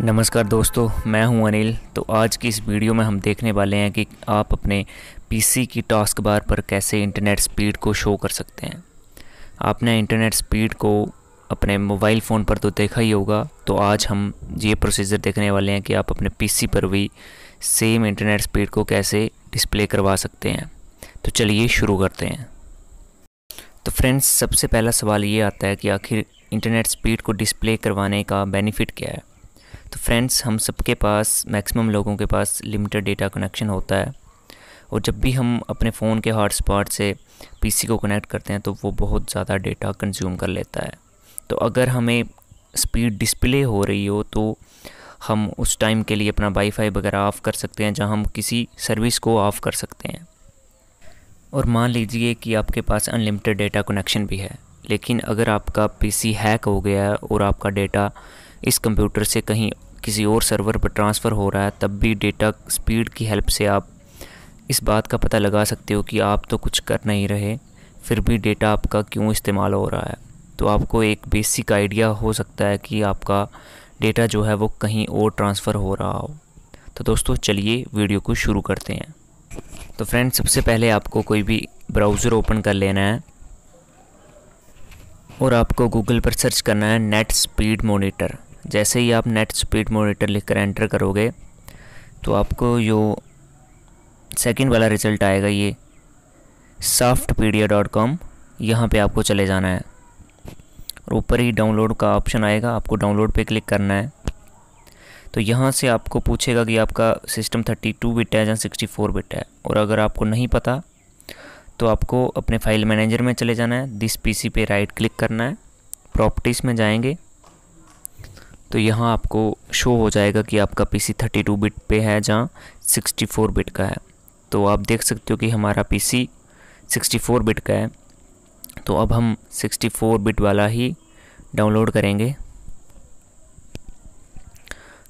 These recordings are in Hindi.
नमस्कार दोस्तों मैं हूं अनिल तो आज की इस वीडियो में हम देखने वाले हैं कि आप अपने पीसी की टास्क बार पर कैसे इंटरनेट स्पीड को शो कर सकते हैं आपने इंटरनेट स्पीड को अपने मोबाइल फ़ोन पर तो देखा ही होगा तो आज हम ये प्रोसीजर देखने वाले हैं कि आप अपने पीसी पर भी सेम इंटरनेट स्पीड को कैसे डिस्प्ले करवा सकते हैं तो चलिए शुरू करते हैं तो फ्रेंड्स सबसे पहला सवाल ये आता है कि आखिर इंटरनेट स्पीड को डिस्प्ले करवाने का बेनिफिट क्या है तो फ्रेंड्स हम सबके पास मैक्सिमम लोगों के पास लिमिटेड डेटा कनेक्शन होता है और जब भी हम अपने फ़ोन के हॉटस्पॉट से पीसी को कनेक्ट करते हैं तो वो बहुत ज़्यादा डेटा कंज्यूम कर लेता है तो अगर हमें स्पीड डिस्प्ले हो रही हो तो हम उस टाइम के लिए अपना वाईफाई वगैरह ऑफ़ कर सकते हैं जहां हम किसी सर्विस को ऑफ़ कर सकते हैं और मान लीजिए कि आपके पास अनलिमिटेड डेटा कनेक्शन भी है लेकिन अगर आपका पीसी हैक हो गया है और आपका डेटा इस कंप्यूटर से कहीं किसी और सर्वर पर ट्रांसफ़र हो रहा है तब भी डेटा स्पीड की हेल्प से आप इस बात का पता लगा सकते हो कि आप तो कुछ कर नहीं रहे फिर भी डेटा आपका क्यों इस्तेमाल हो रहा है तो आपको एक बेसिक आइडिया हो सकता है कि आपका डेटा जो है वो कहीं और ट्रांसफ़र हो रहा हो तो दोस्तों चलिए वीडियो को शुरू करते हैं तो फ्रेंड्स सबसे पहले आपको कोई भी ब्राउज़र ओपन कर लेना है और आपको गूगल पर सर्च करना है नेट स्पीड मोनीटर जैसे ही आप नेट स्पीड मोनीटर लिख कर एंटर करोगे तो आपको जो सेकेंड वाला रिज़ल्ट आएगा ये पीडिया डॉट कॉम यहाँ पर आपको चले जाना है और ऊपर ही डाउनलोड का ऑप्शन आएगा आपको डाउनलोड पे क्लिक करना है तो यहाँ से आपको पूछेगा कि आपका सिस्टम 32 बिट है या 64 बिट है और अगर आपको नहीं पता तो आपको अपने फाइल मैनेजर में चले जाना है दिस पीसी पे राइट क्लिक करना है प्रॉपर्टीज़ में जाएंगे तो यहाँ आपको शो हो जाएगा कि आपका पीसी 32 बिट पे है जहाँ 64 बिट का है तो आप देख सकते हो कि हमारा पीसी 64 बिट का है तो अब हम 64 बिट वाला ही डाउनलोड करेंगे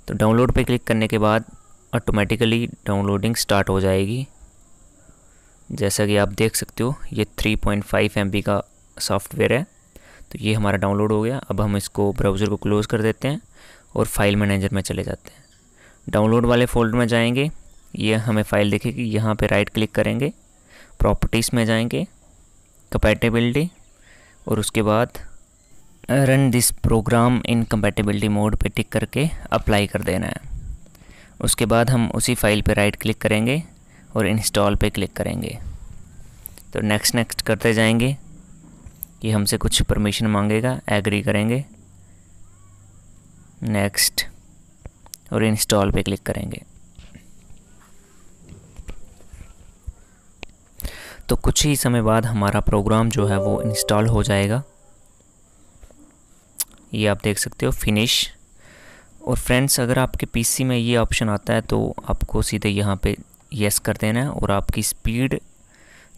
तो डाउनलोड पे क्लिक करने के बाद ऑटोमेटिकली डाउनलोडिंग स्टार्ट हो जाएगी जैसा कि आप देख सकते हो ये 3.5 एमबी का सॉफ्टवेयर है तो ये हमारा डाउनलोड हो गया अब हम इसको ब्राउज़र को क्लोज़ कर देते हैं और फाइल मैनेजर में चले जाते हैं डाउनलोड वाले फोल्डर में जाएंगे ये हमें फ़ाइल दिखेगी यहाँ पे राइट क्लिक करेंगे प्रॉपर्टीज़ में जाएंगे कंपैटिबिलिटी और उसके बाद run this program in compatibility mode पे टिक करके अप्लाई कर देना है उसके बाद हम उसी फाइल पे राइट क्लिक करेंगे और इंस्टॉल पे क्लिक करेंगे तो नेक्स्ट नेक्स्ट करते जाएंगे ये हमसे कुछ परमिशन मांगेगा एग्री करेंगे नेक्स्ट और इंस्टॉल पे क्लिक करेंगे तो कुछ ही समय बाद हमारा प्रोग्राम जो है वो इंस्टॉल हो जाएगा ये आप देख सकते हो फिनिश और फ्रेंड्स अगर आपके पीसी में ये ऑप्शन आता है तो आपको सीधे यहाँ पे येस कर देना है और आपकी स्पीड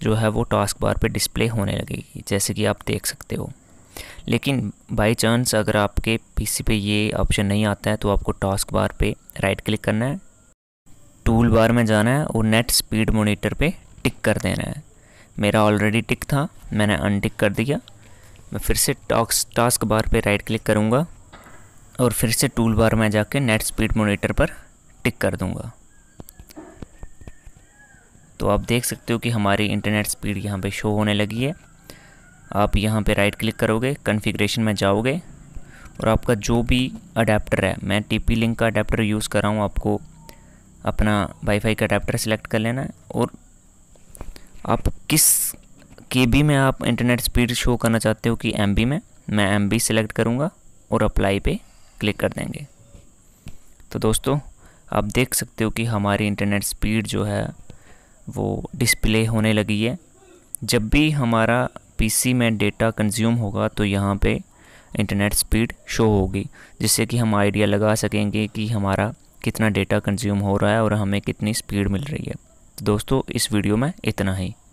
जो है वो टास्क बार पे डिस्प्ले होने लगेगी जैसे कि आप देख सकते हो लेकिन बाई चांस अगर आपके पीसी पे ये ऑप्शन नहीं आता है तो आपको टास्क बार पे राइट क्लिक करना है टूल बार में जाना है और नेट स्पीड मोनीटर पर टिक कर देना है मेरा ऑलरेडी टिक था मैंने अनटिक कर दिया मैं फिर से टास्क टास्क बार पे राइट क्लिक करूँगा और फिर से टूल बार में जाके नेट स्पीड मोनीटर पर टिक कर दूँगा तो आप देख सकते हो कि हमारी इंटरनेट स्पीड यहाँ पे शो होने लगी है आप यहाँ पे राइट क्लिक करोगे कन्फिग्रेशन में जाओगे और आपका जो भी अडेप्टर है मैं टी पी लिंक का अडेप्टर यूज़ कर रहा हूँ आपको अपना वाईफाई का अडेप्टर सेलेक्ट कर लेना है और आप किस के बी में आप इंटरनेट स्पीड शो करना चाहते हो कि एम बी में मैं एम बी सेलेक्ट करूँगा और अप्लाई पे क्लिक कर देंगे तो दोस्तों आप देख सकते हो कि हमारी इंटरनेट स्पीड जो है वो डिस्प्ले होने लगी है जब भी हमारा पीसी में डेटा कंज्यूम होगा तो यहाँ पे इंटरनेट स्पीड शो होगी जिससे कि हम आइडिया लगा सकेंगे कि हमारा कितना डेटा कंज्यूम हो रहा है और हमें कितनी स्पीड मिल रही है तो दोस्तों इस वीडियो में इतना ही